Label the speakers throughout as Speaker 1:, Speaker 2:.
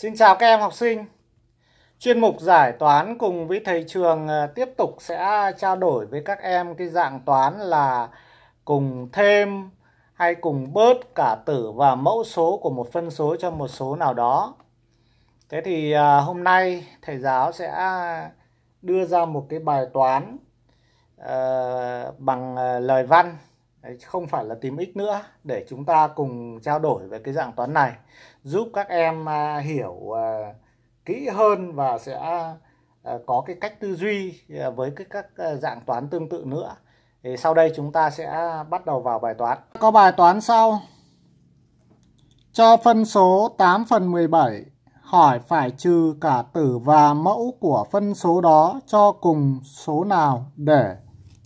Speaker 1: Xin chào các em học sinh. Chuyên mục giải toán cùng với thầy trường ờ, tiếp tục sẽ trao đổi với các em cái dạng toán là cùng thêm hay cùng bớt cả tử và mẫu số của một phân số cho một số nào đó. Thế thì ờ, hôm nay thầy giáo sẽ đưa ra một cái bài toán uh, bằng lời văn không phải là tìm x nữa để chúng ta cùng trao đổi về cái dạng toán này giúp các em à, hiểu à, kỹ hơn và sẽ à, có cái cách tư duy với cái các dạng toán tương tự nữa thì sau đây chúng ta sẽ bắt đầu vào bài toán có bài toán sau cho phân số 8 phần 17 hỏi phải trừ cả tử và mẫu của phân số đó cho cùng số nào để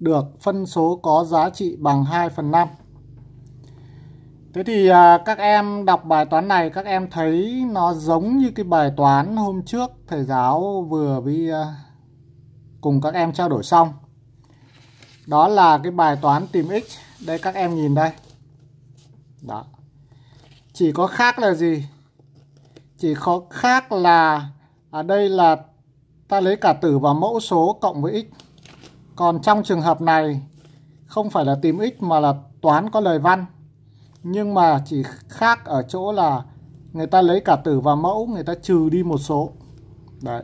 Speaker 1: được phân số có giá trị bằng 2 phần 5. Thế thì à, các em đọc bài toán này các em thấy nó giống như cái bài toán hôm trước thầy giáo vừa với à, cùng các em trao đổi xong. Đó là cái bài toán tìm x. Đây các em nhìn đây. Đó. Chỉ có khác là gì? Chỉ có khác là ở à, đây là ta lấy cả tử và mẫu số cộng với x còn trong trường hợp này không phải là tìm x mà là toán có lời văn. Nhưng mà chỉ khác ở chỗ là người ta lấy cả tử và mẫu người ta trừ đi một số. Đấy.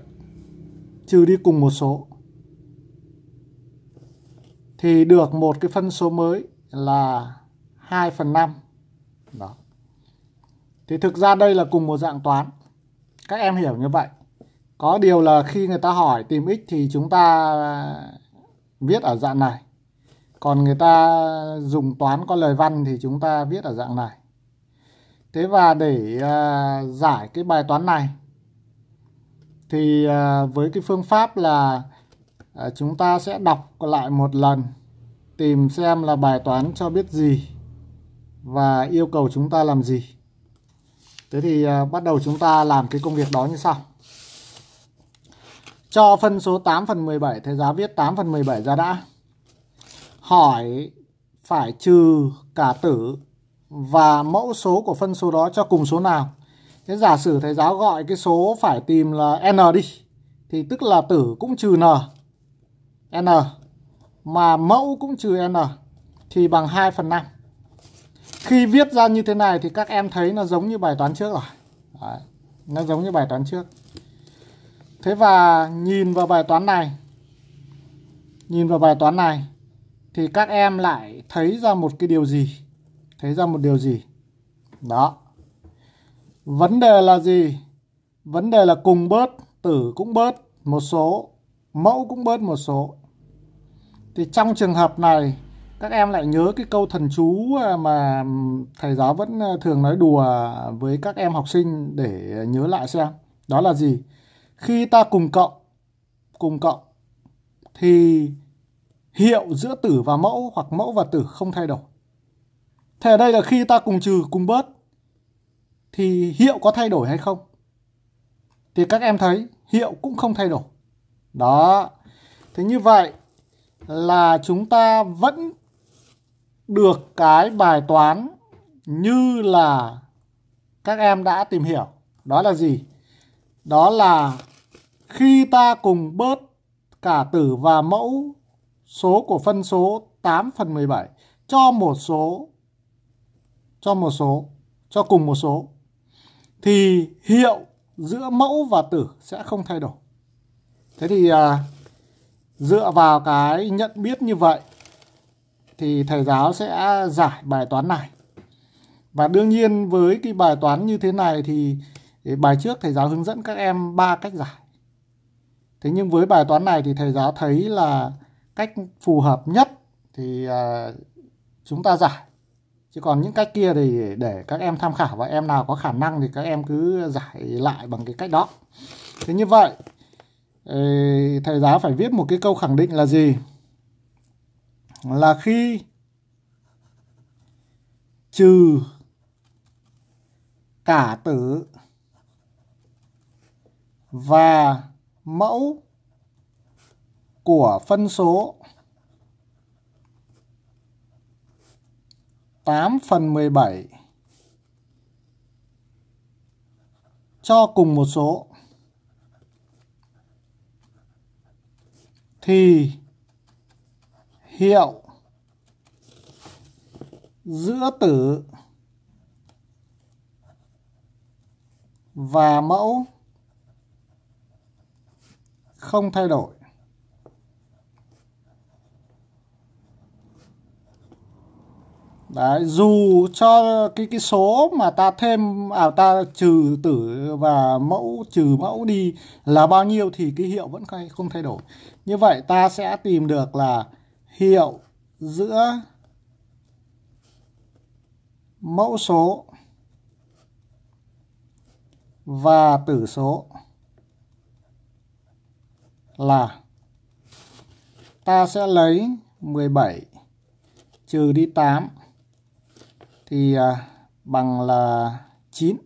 Speaker 1: Trừ đi cùng một số. Thì được một cái phân số mới là 2 phần 5. Đó. Thì thực ra đây là cùng một dạng toán. Các em hiểu như vậy. Có điều là khi người ta hỏi tìm x thì chúng ta viết ở dạng này còn người ta dùng toán có lời văn thì chúng ta viết ở dạng này thế và để uh, giải cái bài toán này thì uh, với cái phương pháp là uh, chúng ta sẽ đọc lại một lần tìm xem là bài toán cho biết gì và yêu cầu chúng ta làm gì thế thì uh, bắt đầu chúng ta làm cái công việc đó như sau cho phân số 8 phần 17 thầy giáo viết 8 phần 17 ra đã. Hỏi phải trừ cả tử và mẫu số của phân số đó cho cùng số nào. Thế giả sử thầy giáo gọi cái số phải tìm là n đi thì tức là tử cũng trừ n. n mà mẫu cũng trừ n thì bằng 2 phần 5. Khi viết ra như thế này thì các em thấy nó giống như bài toán trước rồi. Đấy, nó giống như bài toán trước. Thế và nhìn vào bài toán này, nhìn vào bài toán này thì các em lại thấy ra một cái điều gì? Thấy ra một điều gì? Đó. Vấn đề là gì? Vấn đề là cùng bớt, tử cũng bớt một số, mẫu cũng bớt một số. Thì trong trường hợp này các em lại nhớ cái câu thần chú à, mà thầy giáo vẫn à, thường nói đùa với các em học sinh để nhớ lại xem. Đó là gì? Khi ta cùng cộng, cùng cộng thì hiệu giữa tử và mẫu hoặc mẫu và tử không thay đổi. Thế ở đây là khi ta cùng trừ cùng bớt thì hiệu có thay đổi hay không? Thì các em thấy hiệu cũng không thay đổi. Đó. Thế như vậy là chúng ta vẫn được cái bài toán như là các em đã tìm hiểu. Đó là gì? Đó là khi ta cùng bớt cả tử và mẫu số của phân số 8 phần 17 cho một số cho một số cho cùng một số thì hiệu giữa mẫu và tử sẽ không thay đổi. Thế thì à, dựa vào cái nhận biết như vậy thì thầy giáo sẽ giải bài toán này. Và đương nhiên với cái bài toán như thế này thì bài trước thầy giáo hướng dẫn các em ba cách giải. Thế nhưng với bài toán này thì thầy giáo thấy là cách phù hợp nhất thì uh, chúng ta giải. Chứ còn những cách kia thì để các em tham khảo và em nào có khả năng thì các em cứ giải lại bằng cái cách đó. Thế như vậy thầy giáo phải viết một cái câu khẳng định là gì? Là khi trừ cả tử và mẫu của phân số 8 phần 17 cho cùng một số thì hiệu giữa tử và mẫu không thay đổi Đấy, dù cho cái cái số mà ta thêm à ta trừ tử và mẫu trừ mẫu đi là bao nhiêu thì cái hiệu vẫn không thay đổi. Như vậy ta sẽ tìm được là hiệu giữa mẫu số và tử số là ta sẽ lấy 17 trừ đi 8 thì à, bằng là 9.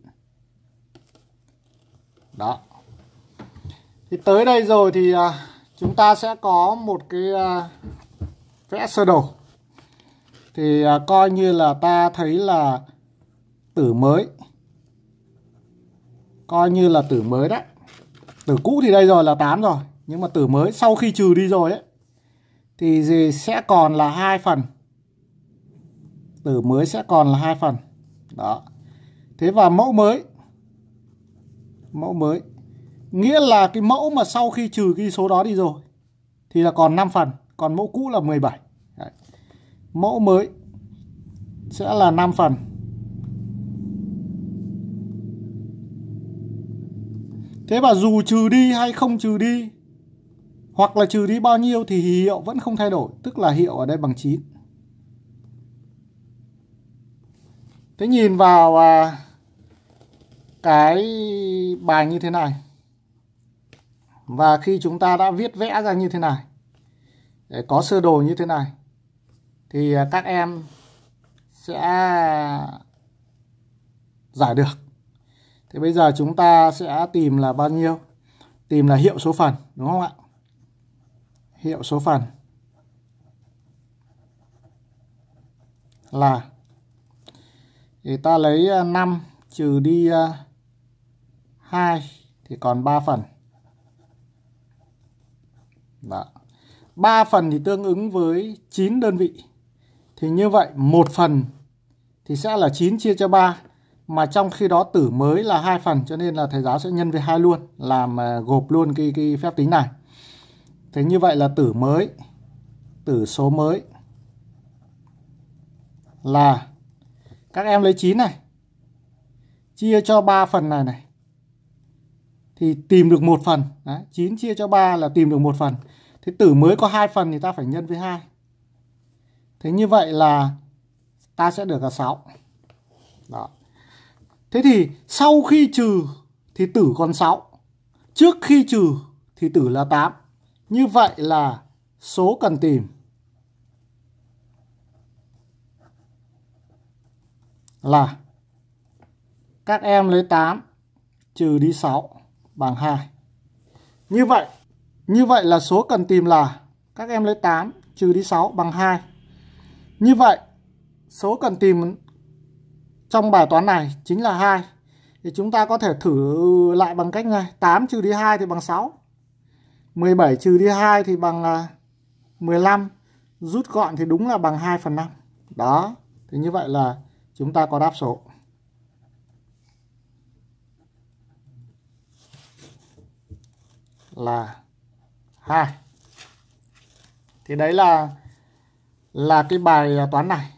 Speaker 1: Đó. Thì tới đây rồi thì à, chúng ta sẽ có một cái à, vẽ sơ đồ. Thì coi như là ta thấy là tử mới. Coi như là tử mới đấy. Tử cũ thì đây rồi là 8 rồi nhưng mà tử mới sau khi trừ đi rồi ấy thì gì sẽ còn là hai phần tử mới sẽ còn là hai phần đó thế và mẫu mới mẫu mới nghĩa là cái mẫu mà sau khi trừ cái số đó đi rồi thì là còn 5 phần còn mẫu cũ là 17 Đấy. mẫu mới sẽ là 5 phần thế mà dù trừ đi hay không trừ đi hoặc là trừ đi bao nhiêu thì hiệu vẫn không thay đổi, tức là hiệu ở đây bằng 9. Thế nhìn vào à, cái bài như thế này. Và khi chúng ta đã viết vẽ ra như thế này, để có sơ đồ như thế này, thì à, các em sẽ giải được. Thế bây giờ chúng ta sẽ tìm là bao nhiêu? Tìm là hiệu số phần, đúng không ạ? hiệu số phần là thì ta lấy 5 à, trừ đi 2 à, thì còn 3 phần. Đó. 3 phần thì tương ứng với 9 đơn vị. Thì như vậy một phần thì sẽ là 9 chia cho 3 mà trong khi đó tử mới là hai phần cho nên là thầy giáo sẽ nhân với hai luôn, làm à, gộp luôn cái cái phép tính này. Thế như vậy là tử mới, tử số mới là các em lấy 9 này, chia cho 3 phần này này. Thì tìm được một phần, Đấy, 9 chia cho 3 là tìm được một phần. Thế tử mới có hai phần thì ta phải nhân với hai. Thế như vậy là ta sẽ được là 6. Đó. Thế thì sau khi trừ thì tử còn 6. Trước khi trừ thì tử là 8. Như vậy là số cần tìm là các em lấy 8 trừ đi 6 bằng 2. Như vậy, như vậy là số cần tìm là các em lấy 8 trừ đi 6 bằng 2. Như vậy, số cần tìm trong bài toán này chính là 2. Thì chúng ta có thể thử lại bằng cách này, 8 trừ đi 2 thì bằng 6. 17 trừ đi 2 thì bằng là 15. Rút gọn thì đúng là bằng 2 phần 5. Đó. Thì như vậy là chúng ta có đáp số. Là 2. Thì đấy là là cái bài à, toán này.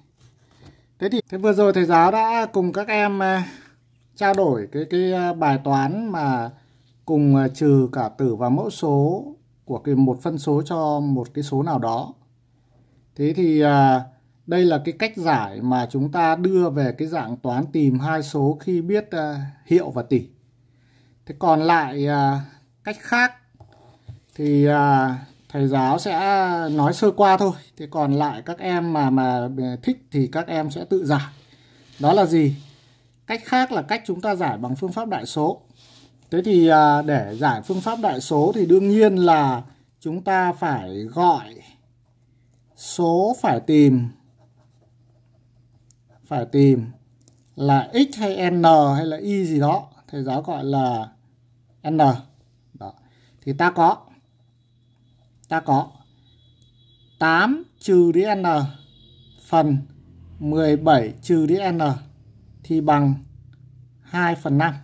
Speaker 1: Thế thì thế vừa rồi thầy giáo đã cùng các em à, trao đổi cái cái à, bài toán mà cùng à, trừ cả tử và mẫu số của cái một phân số cho một cái số nào đó. Thế thì à, đây là cái cách giải mà chúng ta đưa về cái dạng toán tìm hai số khi biết à, hiệu và tỉ Thế còn lại à, cách khác thì à, thầy giáo sẽ nói sơ qua thôi. Thế còn lại các em mà mà thích thì các em sẽ tự giải. Đó là gì? Cách khác là cách chúng ta giải bằng phương pháp đại số Thế thì à, để giải phương pháp đại số thì đương nhiên là chúng ta phải gọi số phải tìm phải tìm là x hay n hay là y gì đó thầy giáo gọi là n đó. thì ta có ta có 8 trừ đi n phần 17 trừ đi n thì bằng 2 phần 5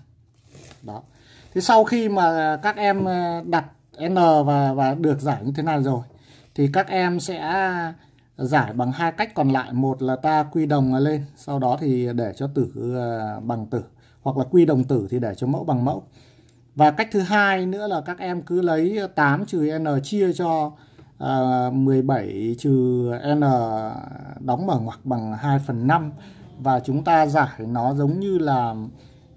Speaker 1: thì sau khi mà các em ờ, đặt N và và được giải như thế này rồi thì các em sẽ giải bằng hai cách còn lại, một là ta quy đồng lên, sau đó thì để cho tử ờ, bằng tử hoặc là quy đồng tử thì để cho mẫu bằng mẫu. Và cách thứ hai nữa là các em cứ lấy 8 trừ n chia cho uh, ờ, 17 trừ n đóng mở ngoặc bằng 2 phần 5 và chúng ta giải nó giống như là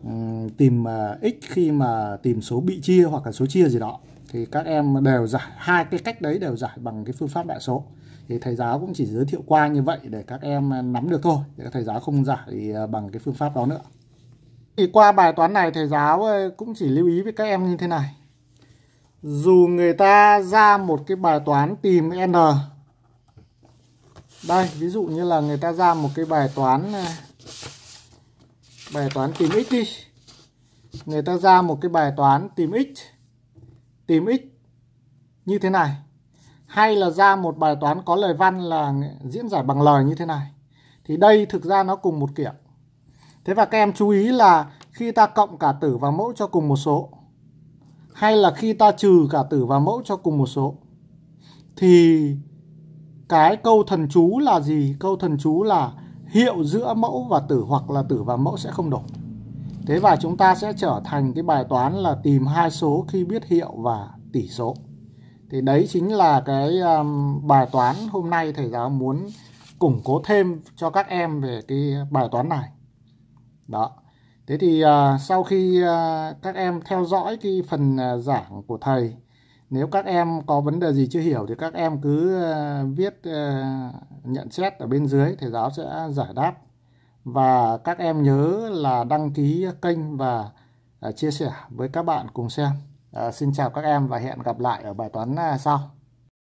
Speaker 1: Ờ, tìm ờ, x khi mà tìm số bị chia hoặc là số chia gì đó thì các em đều giải hai cái cách đấy đều giải bằng cái phương pháp đại số thì thầy giáo cũng chỉ giới thiệu qua như vậy để các em ờ, nắm được thôi để thầy giáo không giải bằng cái phương pháp đó nữa thì qua bài toán này thầy giáo cũng chỉ lưu ý với các em như thế này dù người ta ra một cái bài toán tìm n đây ví dụ như là người ta ra một cái bài toán bài toán tìm x đi người ta ra một cái bài toán tìm x tìm x như thế này hay là ra một bài toán có lời văn là diễn giải bằng lời như thế này thì đây thực ra nó cùng một kiểu thế và các em chú ý là khi ta cộng cả tử và mẫu cho cùng một số hay là khi ta trừ cả tử và mẫu cho cùng một số thì cái câu thần chú là gì câu thần chú là hiệu giữa mẫu và tử hoặc là tử và mẫu sẽ không đổi. Thế và chúng ta sẽ trở thành cái bài toán là tìm hai số khi biết hiệu và tỷ số. Thì đấy chính là cái um, bài toán hôm nay thầy giáo muốn củng cố thêm cho các em về cái bài toán này. Đó. Thế thì uh, sau khi uh, các em theo dõi cái phần uh, giảng của thầy nếu các em có vấn đề gì chưa hiểu thì các em cứ ờ, viết ờ, nhận xét ở bên dưới thầy giáo sẽ giải đáp và các em nhớ là đăng ký kênh và ờ, chia sẻ với các bạn cùng xem xin chào các em và hẹn gặp lại ở bài toán sau